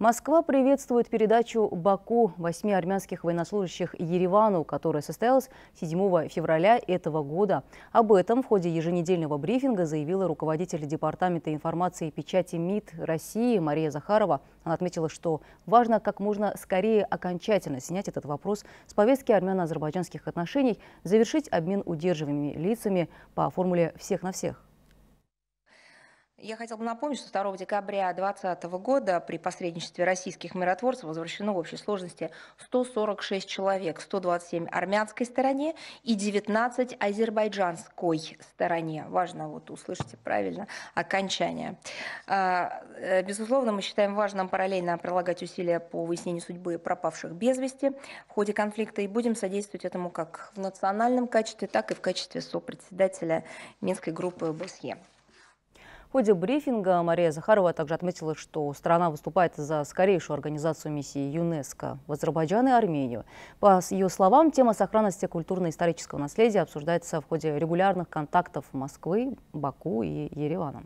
Москва приветствует передачу Баку восьми армянских военнослужащих Еревану, которая состоялась 7 февраля этого года. Об этом в ходе еженедельного брифинга заявила руководитель Департамента информации и печати МИД России Мария Захарова. Она отметила, что важно как можно скорее окончательно снять этот вопрос с повестки армяно-азербайджанских отношений, завершить обмен удерживаемыми лицами по формуле «всех на всех». Я хотела бы напомнить, что 2 декабря 2020 года при посредничестве российских миротворцев возвращено в общей сложности 146 человек, 127 армянской стороне и 19 азербайджанской стороне. Важно, вот услышите правильно, окончание. А, э, безусловно, мы считаем важным параллельно прилагать усилия по выяснению судьбы пропавших без вести в ходе конфликта и будем содействовать этому как в национальном качестве, так и в качестве сопредседателя Минской группы ОБСЕ. В ходе брифинга Мария Захарова также отметила, что страна выступает за скорейшую организацию миссии ЮНЕСКО в Азербайджан и Армению. По ее словам, тема сохранности культурно-исторического наследия обсуждается в ходе регулярных контактов Москвы, Баку и Еревана.